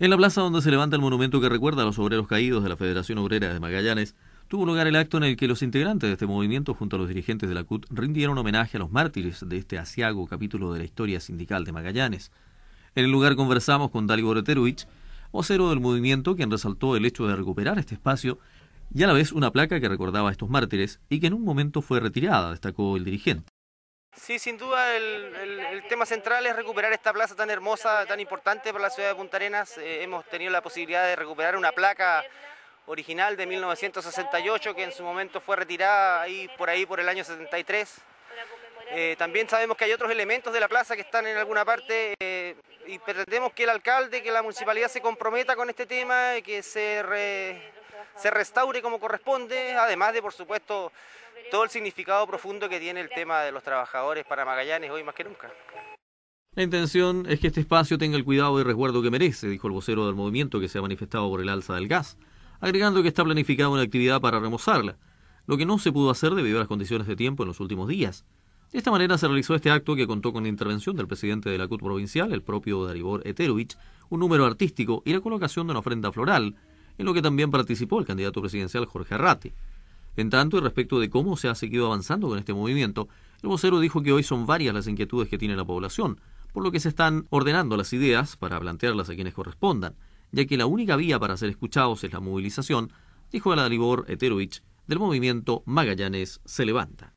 En la plaza donde se levanta el monumento que recuerda a los obreros caídos de la Federación Obrera de Magallanes, tuvo lugar el acto en el que los integrantes de este movimiento junto a los dirigentes de la CUT rindieron homenaje a los mártires de este asiago capítulo de la historia sindical de Magallanes. En el lugar conversamos con Dalibor Reteruich, vocero del movimiento, quien resaltó el hecho de recuperar este espacio y a la vez una placa que recordaba a estos mártires y que en un momento fue retirada, destacó el dirigente. Sí, sin duda el, tema central es recuperar esta plaza tan hermosa, tan importante para la ciudad de Punta Arenas. Eh, hemos tenido la posibilidad de recuperar una placa original de 1968 que en su momento fue retirada ahí por ahí por el año 73. Eh, también sabemos que hay otros elementos de la plaza que están en alguna parte eh, y pretendemos que el alcalde, que la municipalidad se comprometa con este tema, y que se, se restaure como corresponde, además de, por supuesto, todo el significado profundo que tiene el tema de los trabajadores para Magallanes hoy más que nunca. La intención es que este espacio tenga el cuidado y resguardo que merece, dijo el vocero del movimiento que se ha manifestado por el alza del gas, agregando que está planificada una actividad para remozarla, lo que no se pudo hacer debido a las condiciones de tiempo en los últimos días. De esta manera se realizó este acto que contó con la intervención del presidente de la CUT provincial, el propio Daribor Eterovich, un número artístico y la colocación de una ofrenda floral, en lo que también participó el candidato presidencial Jorge Arrati. En tanto, y respecto de cómo se ha seguido avanzando con este movimiento, el vocero dijo que hoy son varias las inquietudes que tiene la población, por lo que se están ordenando las ideas para plantearlas a quienes correspondan, ya que la única vía para ser escuchados es la movilización, dijo el Eterovich del movimiento Magallanes se levanta.